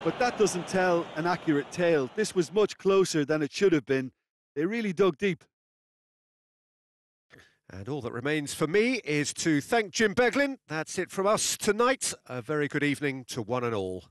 But that doesn't tell an accurate tale. This was much closer than it should have been. They really dug deep. And all that remains for me is to thank Jim Beglin. That's it from us tonight. A very good evening to one and all.